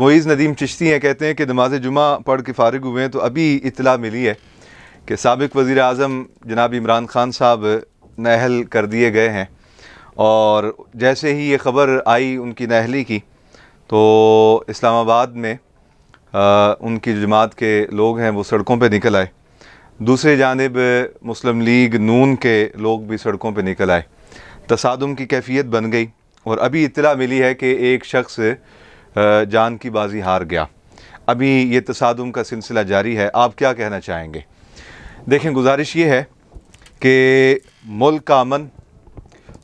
Moz Nadeem Chishti हैं कहते हैं कि नमाज जुमा पढ़ के फ़ारग हुए हैं तो अभी इतला मिली है कि सबक वज़ी अजम जनाब इमरान ख़ान साहब नहल कर दिए गए हैं और जैसे ही ये ख़बर आई उनकी नहली की तो इस्लामाबाद में आ, उनकी जमात के लोग हैं वो सड़कों पे निकल आए दूसरी जानब मुस्लिम लीग नून के लोग भी सड़कों पे निकल आए तसादम की कैफियत बन गई और अभी इतला मिली है कि एक शख्स जान की बाजी हार गया अभी ये तसादम का सिलसिला जारी है आप क्या कहना चाहेंगे देखें गुजारिश ये है कि मुल्क का अमन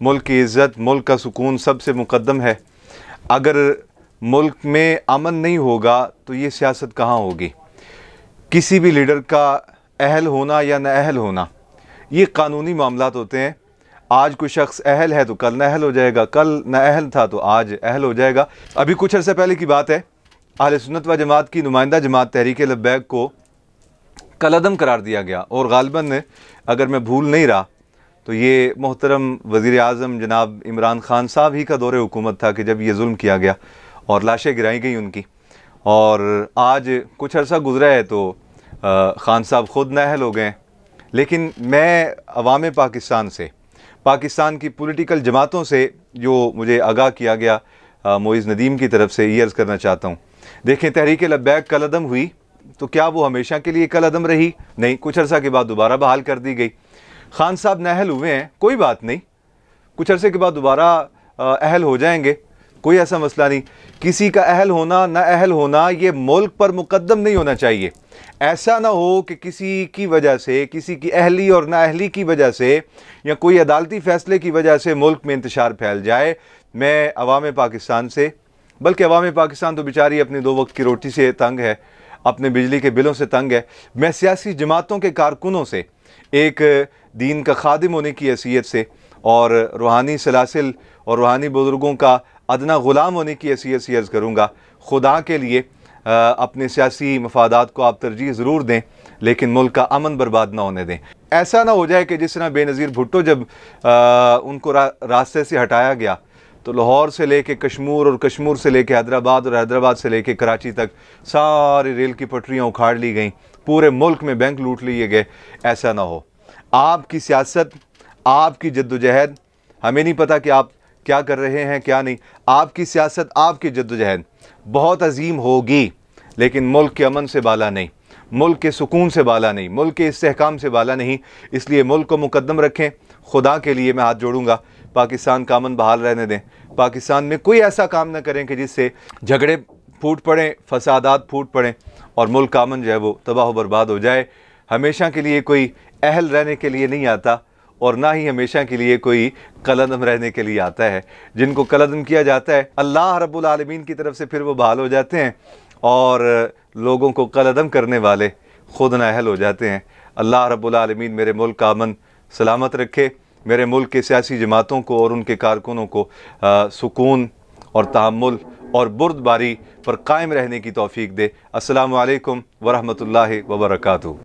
मुल्क की इज़्ज़त मुल्क का सुकून सबसे मुकदम है अगर मुल्क में अमन नहीं होगा तो ये सियासत कहाँ होगी किसी भी लीडर का अहल होना या नाअहल होना ये कानूनी मामला होते हैं आज कोई शख्स अहल है तो कल नहल हो जाएगा कल नहल था तो आज अहल हो जाएगा अभी कुछ अर्से पहले की बात है अहल सुन्नत व जमात की नुमाइंदा जमात तहरीक लब्बैक को कलदम करार दिया गया और गालबा ने अगर मैं भूल नहीं रहा तो ये मोहतरम वज़ी अजम जनाब इमरान खान साहब ही का दौर हुकूमत था कि जब ये जुल्म किया गया और लाशें गिराई गई उनकी और आज कुछ अरसा गुजरा है तो आ, खान साहब ख़ुद नहल हो गए लेकिन मैं अवाम पाकिस्तान से पाकिस्तान की पॉलिटिकल जमातों से जो मुझे आगाह किया गया मोइज़ नदीम की तरफ से ये अर्ज़ करना चाहता हूँ देखें तहरीक लब्बैक कल अदम हुई तो क्या वो हमेशा के लिए कल अदम रही नहीं कुछ अरसा के बाद दोबारा बहाल कर दी गई खान साहब नहल हुए हैं कोई बात नहीं कुछ अरसे के बाद दोबारा अहल हो जाएंगे कोई ऐसा मसला नहीं किसी का अहल होना ना अहल होना ये मुल्क पर मुकदम नहीं होना चाहिए ऐसा ना हो कि किसी की वजह से किसी की अहली और नाअहली की वजह से या कोई अदालती फ़ैसले की वजह से मुल्क में इंतशार फैल जाए मैं अवाम पाकिस्तान से बल्कि अवाम पाकिस्तान तो बेचारी अपने दो वक्त की रोटी से तंग है अपने बिजली के बिलों से तंग है मैं सियासी जमातों के कारकुनों से एक दीन का खादिम होने की हैसियत से और रूहानी सलासिल और रूहानी बुज़ुर्गों का अदना ग़ुलाम होने की ऐसी ऐसी अर्ज़ करूँगा खुदा के लिए आ, अपने सियासी मफादात को आप तरजीह ज़रूर दें लेकिन मुल्क का अमन बर्बाद ना होने दें ऐसा ना हो जाए कि जिस तरह बेनज़ीर भुट्टो जब आ, उनको रा, रास्ते से हटाया गया तो लाहौर से ले कर कश्मूर और कश्मूर से ले कर हैदराबाद और हैदराबाद से कर कराची तक सारी रेल की पटरियाँ उखाड़ ली गई पूरे मुल्क में बैंक लूट लिए गए ऐसा ना हो आपकी सियासत आपकी जद्दोजहद हमें नहीं पता कि आप क्या कर रहे हैं क्या नहीं आपकी सियासत आपकी जद्दोजहद बहुत अजीम होगी लेकिन मुल्क के अमन से बाला नहीं मुल्क के सुकून से बाला नहीं मुल्क के इसकाम से बाला नहीं इसलिए मुल्क को मुकदम रखें खुदा के लिए मैं हाथ जोड़ूंगा पाकिस्तान का अमन बहाल रहने दें पाकिस्तान में कोई ऐसा काम ना करें कि जिससे झगड़े फूट पड़ें फसादात फूट पड़ें और मुल्क का अमन जो है वो तबाह बर्बाद हो जाए हमेशा के लिए कोई अहल रहने के लिए नहीं आता और ना ही हमेशा के लिए कोई कलदम रहने के लिए आता है जिनको कलदम किया जाता है अल्लाह रब्बुल आलमीन की तरफ से फिर वो बहाल हो जाते हैं और लोगों को कलदम करने वाले खुद नाहल हो जाते हैं अल्लाह रब्बुल आलमीन मेरे मुल्क का अमन सलामत रखे मेरे मुल्क के सियासी जमातों को और उनके कारकुनों को आ, सुकून और तहमुल और बुरदबारी पर कायम रहने की तौफीक दे असलकम वरहमल वबरकू